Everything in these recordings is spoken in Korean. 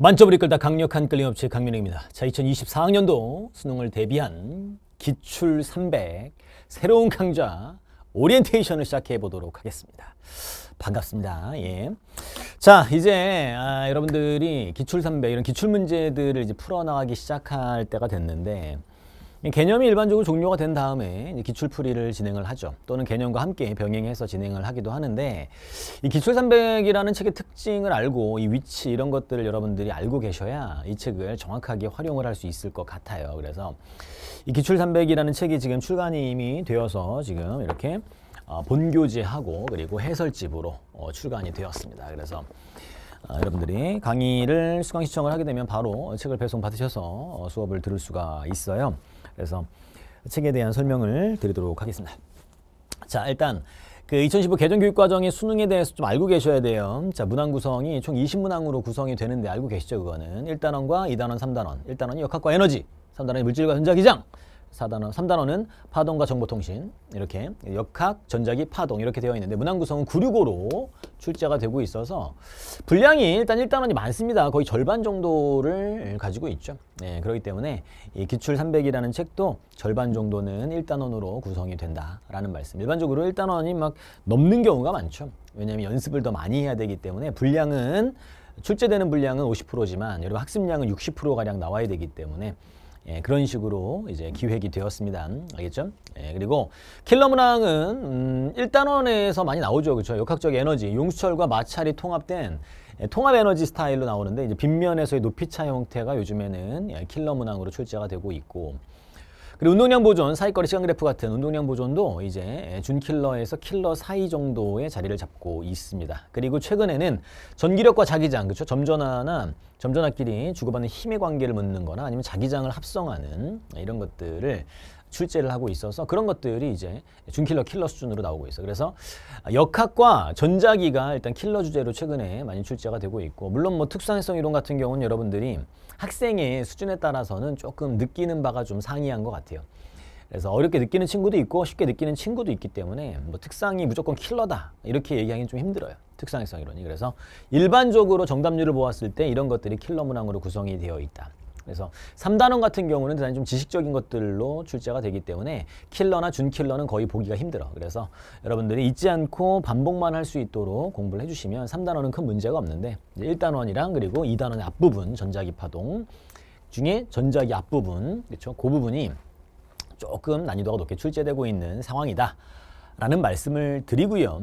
만점을 이끌다 강력한 끌림업체 강민호입니다. 자, 2024학년도 수능을 대비한 기출 300 새로운 강좌 오리엔테이션을 시작해 보도록 하겠습니다. 반갑습니다. 예. 자, 이제 아, 여러분들이 기출 300 이런 기출 문제들을 이제 풀어나가기 시작할 때가 됐는데 개념이 일반적으로 종료가 된 다음에 기출풀이를 진행을 하죠. 또는 개념과 함께 병행해서 진행을 하기도 하는데 이 기출300이라는 책의 특징을 알고 이 위치 이런 것들을 여러분들이 알고 계셔야 이 책을 정확하게 활용을 할 수 있을 것 같아요. 그래서 이 기출300이라는 책이 지금 출간이 이미 되어서 지금 이렇게 어, 본교재하고 그리고 해설집으로 어, 출간이 되었습니다. 그래서 아, 여러분들이 강의를 수강 시청을 하게 되면 바로 책을 배송 받으셔서 수업을 들을 수가 있어요. 그래서 책에 대한 설명을 드리도록 하겠습니다. 자, 일단 그 2015 개정 교육 과정의 수능에 대해서 좀 알고 계셔야 돼요. 자, 문항 구성이 총 20문항으로 구성이 되는데 알고 계시죠, 그거는. 1단원과 2단원, 3단원. 1단원이 역학과 에너지, 3단원이 물질과 전자기장, 4단원, 3단원은 파동과 정보통신 이렇게 역학, 전자기, 파동 이렇게 되어 있는데 문항구성은 965로 출제가 되고 있어서 분량이 일단 1단원이 많습니다. 거의 절반 정도를 가지고 있죠. 네, 그렇기 때문에 이 기출 300이라는 책도 절반 정도는 1단원으로 구성이 된다라는 말씀. 일반적으로 1단원이 막 넘는 경우가 많죠. 왜냐하면 연습을 더 많이 해야 되기 때문에 분량은 출제되는 분량은 50%지만 여러분 학습량은 60%가량 나와야 되기 때문에 예, 그런 식으로 이제 기획이 되었습니다. 알겠죠? 예, 그리고 킬러 문항은 음, 1단원에서 많이 나오죠. 그렇죠? 역학적 에너지, 용수철과 마찰이 통합된 예, 통합 에너지 스타일로 나오는데 이제 빗면에서의 높이 차 형태가 요즘에는 예, 킬러 문항으로 출제가 되고 있고 그리고 운동량 보존, 사이거리 시간 그래프 같은 운동량 보존도 이제 준킬러에서 킬러 사이 정도의 자리를 잡고 있습니다. 그리고 최근에는 전기력과 자기장, 그렇죠? 점전하나 점전하끼리 주고받는 힘의 관계를 묻는 거나 아니면 자기장을 합성하는 이런 것들을 출제를 하고 있어서 그런 것들이 이제 준킬러 킬러 수준으로 나오고 있어. 요 그래서 역학과 전자기가 일단 킬러 주제로 최근에 많이 출제가 되고 있고 물론 뭐특수성 이론 같은 경우는 여러분들이 학생의 수준에 따라서는 조금 느끼는 바가 좀 상이한 것 같아요. 그래서 어렵게 느끼는 친구도 있고 쉽게 느끼는 친구도 있기 때문에 뭐 특상이 무조건 킬러다 이렇게 얘기하기는 좀 힘들어요. 특상성 이론이. 그래서 일반적으로 정답률을 보았을 때 이런 것들이 킬러 문항으로 구성이 되어 있다. 그래서 삼단원 같은 경우는 대단히 좀 지식적인 것들로 출제가 되기 때문에 킬러나 준킬러는 거의 보기가 힘들어. 그래서 여러분들이 잊지 않고 반복만 할 수 있도록 공부를 해주시면 삼단원은큰 문제가 없는데 일단원이랑 그리고 이단원의 앞부분 전자기 파동 중에 전자기 앞부분 그렇죠? 그 부분이 조금 난이도가 높게 출제되고 있는 상황이다. 라는 말씀을 드리고요.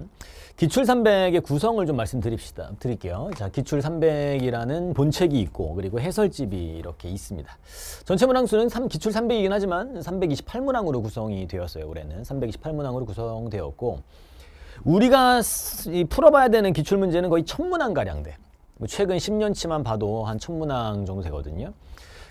기출 300의 구성을 좀 말씀드립시다. 드릴게요. 자, 기출 300이라는 본책이 있고 그리고 해설집이 이렇게 있습니다. 전체 문항수는 3, 기출 300이긴 하지만 328문항으로 구성이 되었어요. 올해는 328문항으로 구성되었고 우리가 풀어봐야 되는 기출 문제는 거의 천문항 가량 돼. 뭐 최근 10년치만 봐도 한 천문항 정도 되거든요.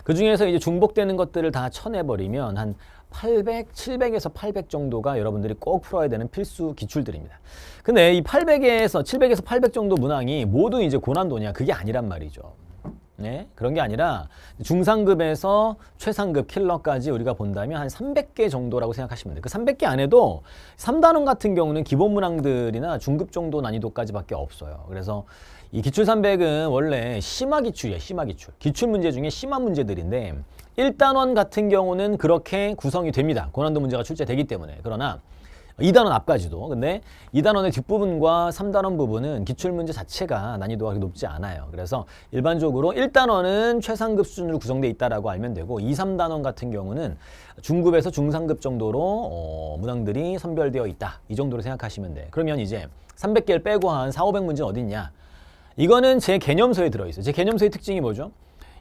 그 중에서 이제 중복되는 것들을 다 쳐내버리면 한 800, 700에서 800 정도가 여러분들이 꼭 풀어야 되는 필수 기출들입니다. 근데 이 800에서 700에서 800 정도 문항이 모두 이제 고난도냐 그게 아니란 말이죠. 네, 그런 게 아니라 중상급에서 최상급 킬러까지 우리가 본다면 한 300개 정도라고 생각하시면 돼요. 그 300개 안에도 3단원 같은 경우는 기본 문항들이나 중급 정도 난이도까지밖에 없어요. 그래서 이 기출 300은 원래 심화 기출이에요. 심화 기출. 기출 문제 중에 심화 문제들인데 1단원 같은 경우는 그렇게 구성이 됩니다. 고난도 문제가 출제되기 때문에. 그러나 2단원 앞까지도. 근데 2단원의 뒷부분과 3단원 부분은 기출문제 자체가 난이도가 높지 않아요. 그래서 일반적으로 1단원은 최상급 수준으로 구성돼 있다라고 알면 되고 2, 3단원 같은 경우는 중급에서 중상급 정도로 어, 문항들이 선별되어 있다. 이 정도로 생각하시면 돼. 그러면 이제 300개를 빼고 한 4, 500문제는 어딨냐? 이거는 제 개념서에 들어있어요. 제 개념서의 특징이 뭐죠?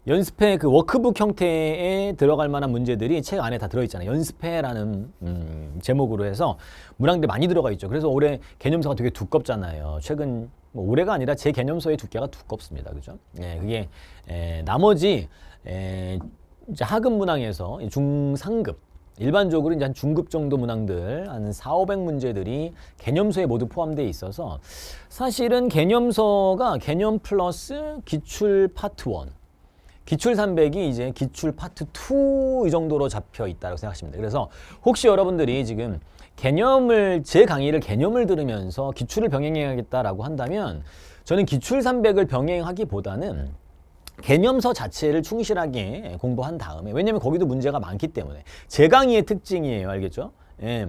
연습회 그 워크북 형태에 들어갈 만한 문제들이 책 안에 다 들어있잖아요. 연습회라는 음, 제목으로 해서 문항들 많이 들어가 있죠. 그래서 올해 개념서가 되게 두껍잖아요. 최근 뭐 올해가 아니라 제 개념서의 두께가 두껍습니다. 그죠? 예, 그게 에, 예, 나머지 에, 예, 이제 하급 문항에서 중상급 일반적으로 이제 한 중급 정도 문항들 한 4, 500 문제들이 개념서에 모두 포함되어 있어서 사실은 개념서가 개념 플러스 기출 파트 1 기출 300이 이제 기출 파트 2 이 정도로 잡혀 있다고 생각하시면 돼요. 그래서 혹시 여러분들이 지금 개념을 제 강의를 개념을 들으면서 기출을 병행해야겠다라고 한다면 저는 기출 300을 병행하기보다는 개념서 자체를 충실하게 공부한 다음에 왜냐면 거기도 문제가 많기 때문에 제 강의의 특징이에요 알겠죠? 예.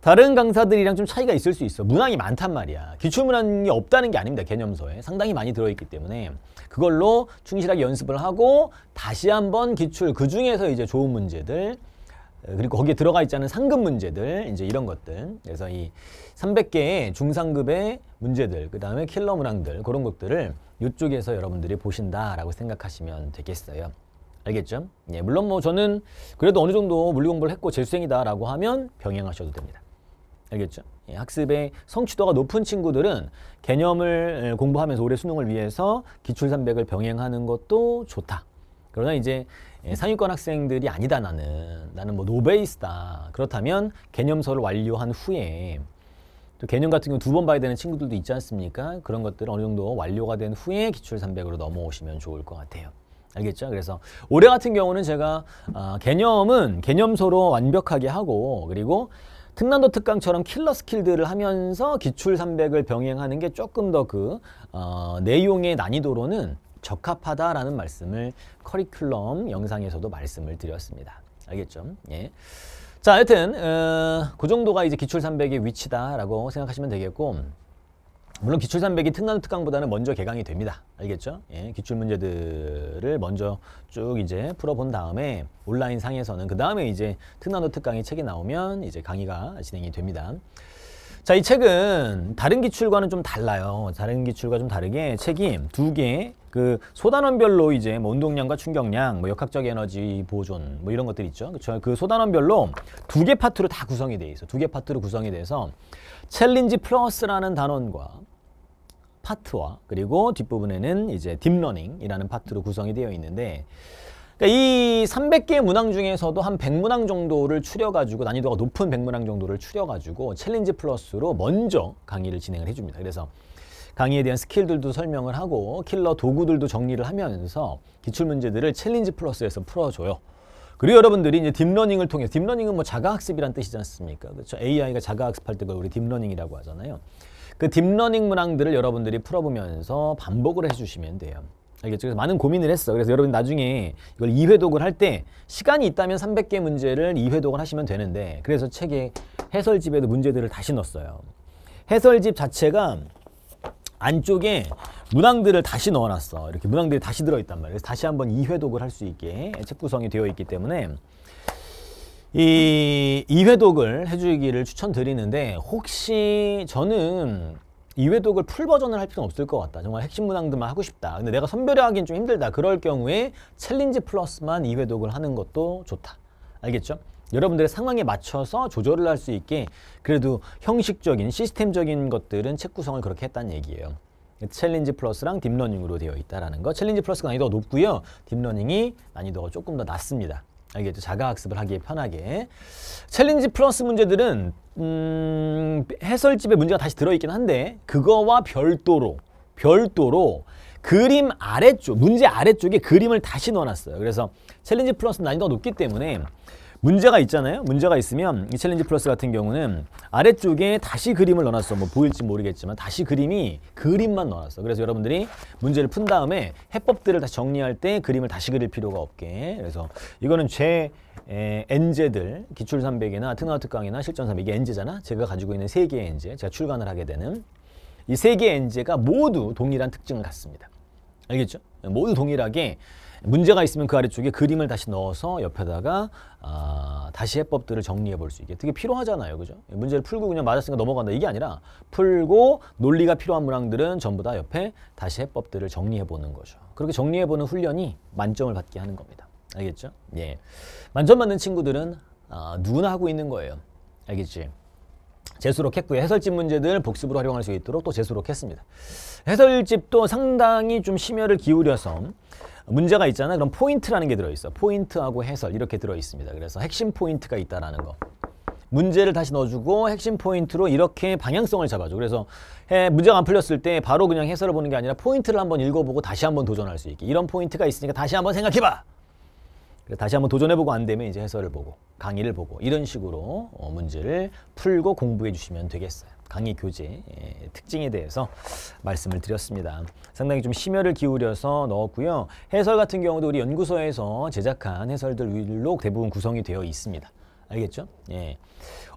다른 강사들이랑 좀 차이가 있을 수 있어 문항이 많단 말이야 기출문항이 없다는 게 아닙니다 개념서에 상당히 많이 들어있기 때문에 그걸로 충실하게 연습을 하고 다시 한번 기출 그 중에서 이제 좋은 문제들 그리고 거기에 들어가 있지 않은 상급 문제들 이제 이런 것들 그래서 이 300개의 중상급의 문제들 그 다음에 킬러 문항들 그런 것들을 이쪽에서 여러분들이 보신다라고 생각하시면 되겠어요. 알겠죠? 예, 물론 뭐 저는 그래도 어느 정도 물리 공부를 했고 재수생이다라고 하면 병행하셔도 됩니다. 알겠죠? 예, 학습의 성취도가 높은 친구들은 개념을 예, 공부하면서 올해 수능을 위해서 기출 300을 병행하는 것도 좋다. 그러나 이제 예, 상위권 학생들이 아니다 나는 나는 뭐 노베이스다 그렇다면 개념서를 완료한 후에 또 개념 같은 경우 두 번 봐야 되는 친구들도 있지 않습니까? 그런 것들은 어느 정도 완료가 된 후에 기출 300으로 넘어오시면 좋을 것 같아요. 알겠죠? 그래서 올해 같은 경우는 제가 아, 개념은 개념서로 완벽하게 하고 그리고 특난도 특강처럼 킬러 스킬들을 하면서 기출 300을 병행하는 게 조금 더그 어, 내용의 난이도로는 적합하다라는 말씀을 커리큘럼 영상에서도 말씀을 드렸습니다. 알겠죠? 예. 자, 하 여튼 어, 그 정도가 이제 기출 300의 위치다라고 생각하시면 되겠고 물론 기출 300이 특강 특강보다는 먼저 개강이 됩니다. 알겠죠? 예, 기출 문제들을 먼저 쭉 이제 풀어본 다음에 온라인 상에서는 그 다음에 이제 특강도 특강이 책이 나오면 이제 강의가 진행이 됩니다. 자, 이 책은 다른 기출과는 좀 달라요. 다른 기출과 좀 다르게 책이 두 개, 그 소단원별로 이제 뭐 운동량과 충격량, 뭐 역학적 에너지 보존, 뭐 이런 것들 있죠. 그쵸? 그 소단원별로 두 개 파트로 다 구성이 돼 있어. 두 개 파트로 구성이 돼서 챌린지 플러스라는 단원과 파트와 그리고 뒷부분에는 이제 딥러닝이라는 파트로 구성이 되어 있는데 그러니까 이3 0 0개 문항 중에서도 한 100문항 정도를 추려가지고 난이도가 높은 100문항 정도를 추려가지고 챌린지 플러스로 먼저 강의를 진행을 해줍니다. 그래서 강의에 대한 스킬들도 설명을 하고 킬러 도구들도 정리를 하면서 기출문제들을 챌린지 플러스에서 풀어줘요. 그리고 여러분들이 이제 딥러닝을 통해서 딥러닝은 뭐 자가학습이란 뜻이지 않습니까? 그렇죠? AI가 자가학습할 때 그걸 우리 딥러닝이라고 하잖아요. 그 딥러닝 문항들을 여러분들이 풀어보면서 반복을 해주시면 돼요. 알겠죠? 그래서 많은 고민을 했어. 그래서 여러분 나중에 이걸 2회독을 할 때 시간이 있다면 300개 문제를 2회독을 하시면 되는데 그래서 책에 해설집에도 문제들을 다시 넣었어요. 해설집 자체가 안쪽에 문항들을 다시 넣어놨어. 이렇게 문항들이 다시 들어있단 말이에요. 그래서 다시 한번 2회독을 할 수 있게 책 구성이 되어 있기 때문에 이 2회독을 해주기를 추천드리는데 혹시 저는 이외독을 풀 버전을 할 필요는 없을 것 같다. 정말 핵심 문항들만 하고 싶다. 근데 내가 선별 하기엔 좀 힘들다. 그럴 경우에 챌린지 플러스만 이외독을 하는 것도 좋다. 알겠죠? 여러분들의 상황에 맞춰서 조절을 할 수 있게 그래도 형식적인 시스템적인 것들은 책 구성을 그렇게 했다는 얘기예요. 챌린지 플러스랑 딥러닝으로 되어 있다라는 거. 챌린지 플러스가 난이도가 높고요. 딥러닝이 난이도가 조금 더 낮습니다. 알겠죠? 자가학습을 하기에 편하게. 챌린지 플러스 문제들은 음, 해설집에 문제가 다시 들어있긴 한데 그거와 별도로 별도로 그림 아래쪽, 문제 아래쪽에 그림을 다시 넣어놨어요. 그래서 챌린지 플러스 난이도가 높기 때문에 문제가 있잖아요. 문제가 있으면 이 챌린지 플러스 같은 경우는 아래쪽에 다시 그림을 넣어놨어. 뭐 보일지 모르겠지만 다시 그림이 그림만 넣어놨어. 그래서 여러분들이 문제를 푼 다음에 해법들을 다 정리할 때 그림을 다시 그릴 필요가 없게. 그래서 이거는 제 에, 엔제들, 기출 300이나 트나우트 강이나 실전 300, 이게 엔제잖아. 제가 가지고 있는 세 개의 엔제, 제가 출간을 하게 되는 이 세 개의 엔제가 모두 동일한 특징을 갖습니다. 알겠죠? 모두 동일하게 문제가 있으면 그 아래쪽에 그림을 다시 넣어서 옆에다가 아, 다시 해법들을 정리해 볼 수 있게 되게 필요하잖아요. 그죠? 문제를 풀고 그냥 맞았으니까 넘어간다. 이게 아니라 풀고 논리가 필요한 문항들은 전부 다 옆에 다시 해법들을 정리해 보는 거죠. 그렇게 정리해 보는 훈련이 만점을 받게 하는 겁니다. 알겠죠? 예. 만점 맞는 친구들은 아, 누구나 하고 있는 거예요. 알겠지? 재수록 했고요. 해설집 문제들 복습으로 활용할 수 있도록 또 재수록 했습니다. 해설집도 상당히 좀 심혈을 기울여서 문제가 있잖아. 그럼 포인트라는 게 들어있어. 포인트하고 해설 이렇게 들어있습니다. 그래서 핵심 포인트가 있다라는 거. 문제를 다시 넣어주고 핵심 포인트로 이렇게 방향성을 잡아줘. 그래서 해, 문제가 안 풀렸을 때 바로 그냥 해설을 보는 게 아니라 포인트를 한번 읽어보고 다시 한번 도전할 수 있게. 이런 포인트가 있으니까 다시 한번 생각해봐. 그래서 다시 한번 도전해보고 안 되면 이제 해설을 보고 강의를 보고 이런 식으로 어, 문제를 풀고 공부해 주시면 되겠어요. 강의 교재 예, 특징에 대해서 말씀을 드렸습니다. 상당히 좀 심혈을 기울여서 넣었고요. 해설 같은 경우도 우리 연구소에서 제작한 해설들로 대부분 구성이 되어 있습니다. 알겠죠? 예.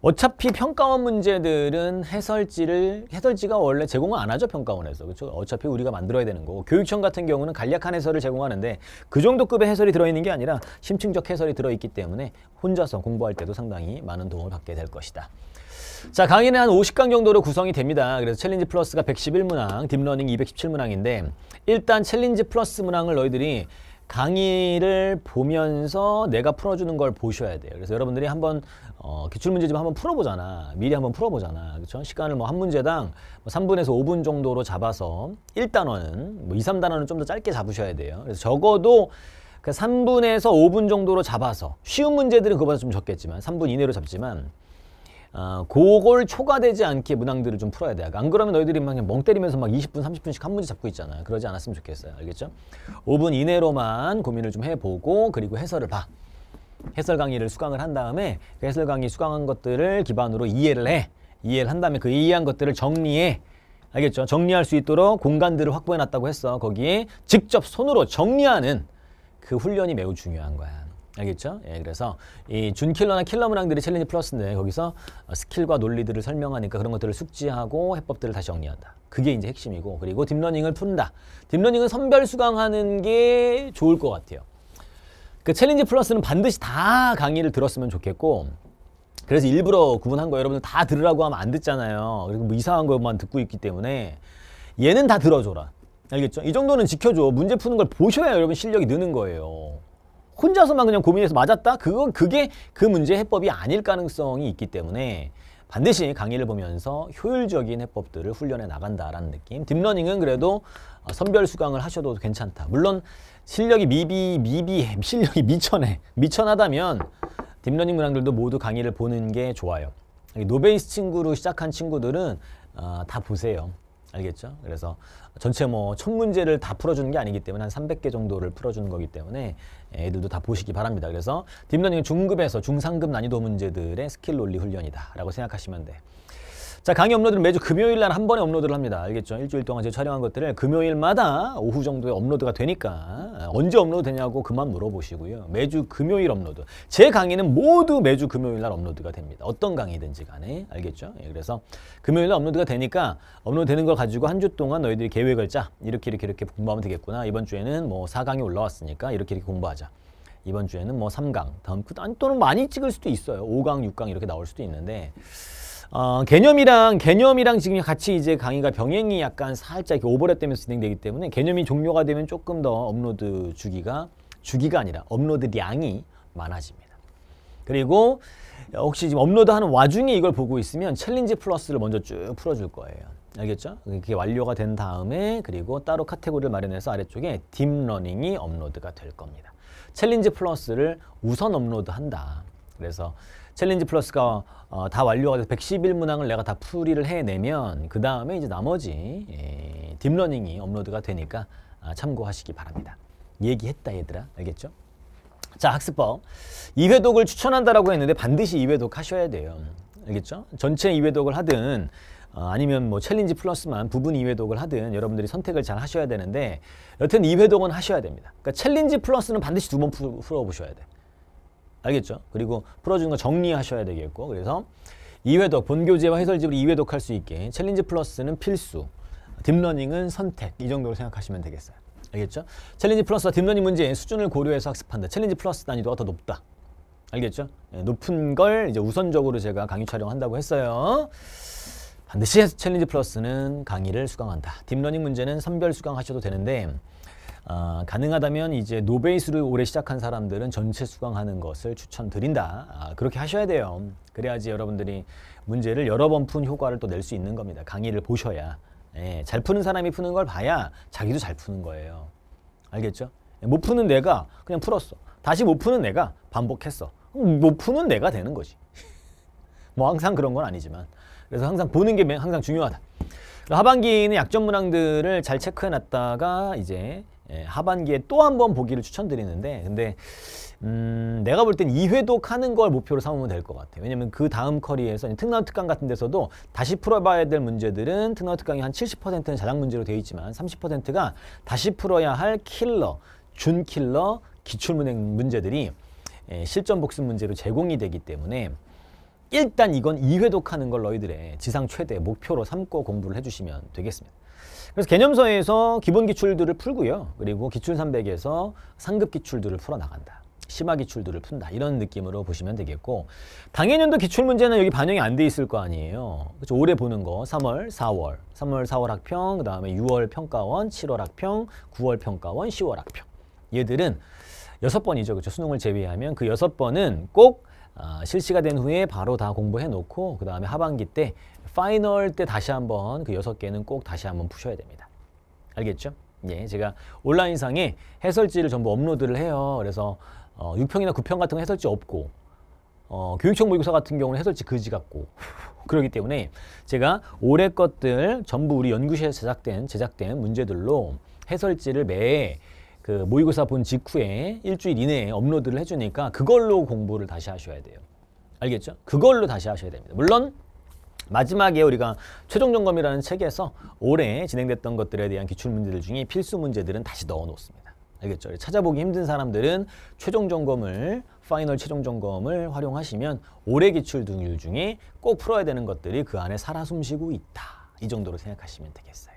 어차피 평가원 문제들은 해설지를 해설지가 원래 제공을 안 하죠 평가원에서 그렇죠? 어차피 우리가 만들어야 되는 거고 교육청 같은 경우는 간략한 해설을 제공하는데 그 정도 급의 해설이 들어있는 게 아니라 심층적 해설이 들어있기 때문에 혼자서 공부할 때도 상당히 많은 도움을 받게 될 것이다. 자, 강의는 한 50강 정도로 구성이 됩니다. 그래서 챌린지 플러스가 111문항, 딥러닝 217문항인데 일단 챌린지 플러스 문항을 너희들이 강의를 보면서 내가 풀어주는 걸 보셔야 돼요. 그래서 여러분들이 한번 어, 기출문제좀 한번 풀어보잖아. 미리 한번 풀어보잖아. 그렇죠? 시간을 뭐 한 문제당 3분에서 뭐 5분 정도로 잡아서 1단원은 뭐 2, 3단원은 좀 더 짧게 잡으셔야 돼요. 그래서 적어도 그 3분에서 5분 정도로 잡아서 쉬운 문제들은 그보다 거좀 적겠지만 3분 이내로 잡지만 어, 그걸 초과되지 않게 문항들을 좀 풀어야 돼. 안 그러면 너희들이 막 멍 때리면서 막 20분, 30분씩 한 문제 잡고 있잖아. 그러지 않았으면 좋겠어요. 알겠죠? 5분 이내로만 고민을 좀 해보고 그리고 해설을 봐. 해설 강의를 수강을 한 다음에 그 해설 강의 수강한 것들을 기반으로 이해를 해. 이해를 한 다음에 그 이해한 것들을 정리해. 알겠죠? 정리할 수 있도록 공간들을 확보해 놨다고 했어. 거기에 직접 손으로 정리하는 그 훈련이 매우 중요한 거야. 알겠죠? 예, 그래서 이 준킬러나 킬러문항들이 챌린지 플러스인데 거기서 스킬과 논리들을 설명하니까 그런 것들을 숙지하고 해법들을 다시 정리한다. 그게 이제 핵심이고 그리고 딥러닝을 푼다. 딥러닝은 선별 수강하는 게 좋을 것 같아요. 그 챌린지 플러스는 반드시 다 강의를 들었으면 좋겠고 그래서 일부러 구분한 거 여러분들 다 들으라고 하면 안 듣잖아요. 그리고 뭐 이상한 것만 듣고 있기 때문에 얘는 다 들어줘라. 알겠죠? 이 정도는 지켜줘. 문제 푸는 걸 보셔야 여러분 실력이 느는 거예요. 혼자서만 그냥 고민해서 맞았다? 그건 그게 그 문제 해법이 아닐 가능성이 있기 때문에 반드시 강의를 보면서 효율적인 해법들을 훈련해 나간다라는 느낌. 딥러닝은 그래도 어, 선별 수강을 하셔도 괜찮다. 물론 실력이 미비 미비 실력이 미천해 미천하다면 딥러닝 문항들도 모두 강의를 보는 게 좋아요. 노베이스 친구로 시작한 친구들은 어, 다 보세요. 알겠죠? 그래서 전체 뭐 천문제를 다 풀어주는 게 아니기 때문에 한 300개 정도를 풀어주는 거기 때문에 예, 애들도 다 보시기 바랍니다. 그래서 딥러닝 중급에서 중상급 난이도 문제들의 스킬 논리 훈련이다 라고 생각하시면 돼. 자 강의 업로드는 매주 금요일 날 한 번에 업로드를 합니다. 알겠죠? 일주일 동안 제가 촬영한 것들을 금요일마다 오후 정도에 업로드가 되니까 언제 업로드 되냐고 그만 물어보시고요. 매주 금요일 업로드. 제 강의는 모두 매주 금요일 날 업로드가 됩니다. 어떤 강의든지 간에 알겠죠? 예, 그래서 금요일 날 업로드가 되니까 업로드 되는 걸 가지고 한 주 동안 너희들이 계획을 짜. 이렇게 이렇게 이렇게 공부하면 되겠구나. 이번 주에는 뭐 4강이 올라왔으니까 이렇게 이렇게 공부하자. 이번 주에는 뭐 3강, 다음 그 또는 많이 찍을 수도 있어요. 5강, 6강 이렇게 나올 수도 있는데 어, 개념이랑 개념이랑 지금 같이 이제 강의가 병행이 약간 살짝 오버랩 되면서 진행되기 때문에 개념이 종료가 되면 조금 더 업로드 주기가 주기가 아니라 업로드량이 많아집니다. 그리고 혹시 지금 업로드하는 와중에 이걸 보고 있으면 챌린지 플러스를 먼저 쭉 풀어줄 거예요. 알겠죠? 그게 완료가 된 다음에 그리고 따로 카테고리를 마련해서 아래쪽에 딥러닝이 업로드가 될 겁니다. 챌린지 플러스를 우선 업로드한다. 그래서 챌린지 플러스가 어, 다 완료가 돼서 111 문항을 내가 다 풀이를 해내면 그 다음에 이제 나머지 예, 딥러닝이 업로드가 되니까 아, 참고하시기 바랍니다. 얘기했다 얘들아 알겠죠? 자 학습법 2회독을 추천한다라고 했는데 반드시 2회독 하셔야 돼요. 알겠죠? 전체 2회독을 하든 어, 아니면 뭐 챌린지 플러스만 부분 2회독을 하든 여러분들이 선택을 잘 하셔야 되는데 여튼 2회독은 하셔야 됩니다. 그러니까 챌린지 플러스는 반드시 두 번 풀어보셔야 돼. 알겠죠? 그리고 풀어주는 거 정리하셔야 되겠고 그래서 2회독, 본교재와 해설집을 2회독할 수 있게 챌린지 플러스는 필수, 딥러닝은 선택 이 정도로 생각하시면 되겠어요. 알겠죠? 챌린지 플러스와 딥러닝 문제의 수준을 고려해서 학습한다. 챌린지 플러스 난이도가 더 높다. 알겠죠? 예, 높은 걸 이제 우선적으로 제가 강의 촬영한다고 했어요. 반드시 챌린지 플러스는 강의를 수강한다. 딥러닝 문제는 선별 수강하셔도 되는데 아, 가능하다면 이제 노베이스를 오래 시작한 사람들은 전체 수강하는 것을 추천드린다. 아, 그렇게 하셔야 돼요. 그래야지 여러분들이 문제를 여러 번 푼 효과를 또 낼 수 있는 겁니다. 강의를 보셔야. 예, 잘 푸는 사람이 푸는 걸 봐야 자기도 잘 푸는 거예요. 알겠죠? 예, 못 푸는 내가 그냥 풀었어. 다시 못 푸는 내가 반복했어. 못 푸는 내가 되는 거지. 뭐 항상 그런 건 아니지만. 그래서 항상 보는 게 항상 중요하다. 하반기는 약점 문항들을 잘 체크해 놨다가 이제 예, 하반기에 또 한 번 보기를 추천드리는데 근데 음, 내가 볼 땐 2회독 하는 걸 목표로 삼으면 될 것 같아요. 왜냐면 그 다음 커리에서 특우 특강 같은 데서도 다시 풀어봐야 될 문제들은 특우 특강이 한 70%는 자작 문제로 되어 있지만 30%가 다시 풀어야 할 킬러, 준 킬러, 기출문행 문제들이 예, 실전 복습 문제로 제공이 되기 때문에 일단 이건 2회독하는 걸 너희들의 지상 최대 목표로 삼고 공부를 해주시면 되겠습니다. 그래서 개념서에서 기본 기출들을 풀고요. 그리고 기출 300에서 상급 기출들을 풀어나간다. 심화 기출들을 푼다. 이런 느낌으로 보시면 되겠고 당해년도 기출 문제는 여기 반영이 안 돼 있을 거 아니에요. 그렇죠? 올해 보는 거 3월, 4월, 3월, 4월 학평, 그 다음에 6월 평가원, 7월 학평, 9월 평가원, 10월 학평. 얘들은 여섯 번이죠. 그렇죠? 수능을 제외하면 그 여섯 번은 꼭 어, 실시가 된 후에 바로 다 공부해 놓고 그 다음에 하반기 때 파이널 때 다시 한번 그 여섯 개는 꼭 다시 한번 푸셔야 됩니다. 알겠죠? 예, 제가 온라인상에 해설지를 전부 업로드를 해요. 그래서 어, 6평이나 9평 같은 건 해설지 없고 어, 교육청 모의고사 같은 경우는 해설지 그지 같고 그러기 때문에 제가 올해 것들 전부 우리 연구실에 제작된 제작된 문제들로 해설지를 매그 모의고사 본 직후에 일주일 이내에 업로드를 해주니까 그걸로 공부를 다시 하셔야 돼요. 알겠죠? 그걸로 다시 하셔야 됩니다. 물론 마지막에 우리가 최종 점검이라는 책에서 올해 진행됐던 것들에 대한 기출 문제들 중에 필수 문제들은 다시 넣어 놓습니다. 알겠죠? 찾아보기 힘든 사람들은 최종 점검을 파이널 최종 점검을 활용하시면 올해 기출 등률 중에 꼭 풀어야 되는 것들이 그 안에 살아 숨쉬고 있다. 이 정도로 생각하시면 되겠어요.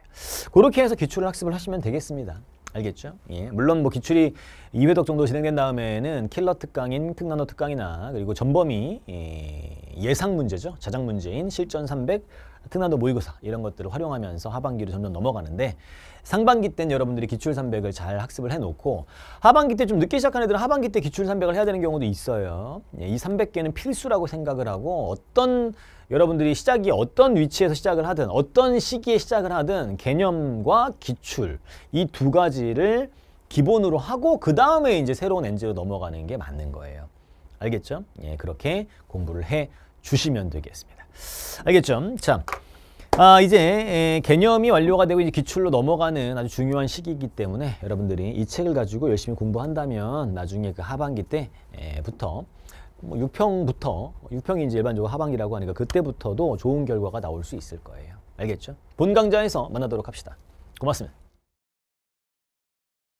그렇게 해서 기출 학습을 하시면 되겠습니다. 알겠죠? 예. 물론 뭐 기출이 2회독 정도 진행된 다음에는 킬러 특강인 특나노 특강이나 그리고 전범위 예, 예상 문제죠. 자작 문제인 실전 300 특나도 모의고사 이런 것들을 활용하면서 하반기로 점점 넘어가는데 상반기 때는 여러분들이 기출 300을 잘 학습을 해놓고 하반기 때 좀 늦게 시작한 애들은 하반기 때 기출 300을 해야 되는 경우도 있어요. 예, 이 300개는 필수라고 생각을 하고 어떤 여러분들이 시작이 어떤 위치에서 시작을 하든 어떤 시기에 시작을 하든 개념과 기출 이 두 가지를 기본으로 하고 그 다음에 이제 새로운 엔지로 넘어가는 게 맞는 거예요. 알겠죠? 예, 그렇게 공부를 해 주시면 되겠습니다. 알겠죠? 자, 아, 이제 개념이 완료가 되고 이제 기출로 넘어가는 아주 중요한 시기이기 때문에 여러분들이 이 책을 가지고 열심히 공부한다면 나중에 그 하반기 때부터 뭐 6평부터 6평이 이제 일반적으로 하반기라고 하니까 그때부터도 좋은 결과가 나올 수 있을 거예요. 알겠죠? 본 강좌에서 만나도록 합시다. 고맙습니다.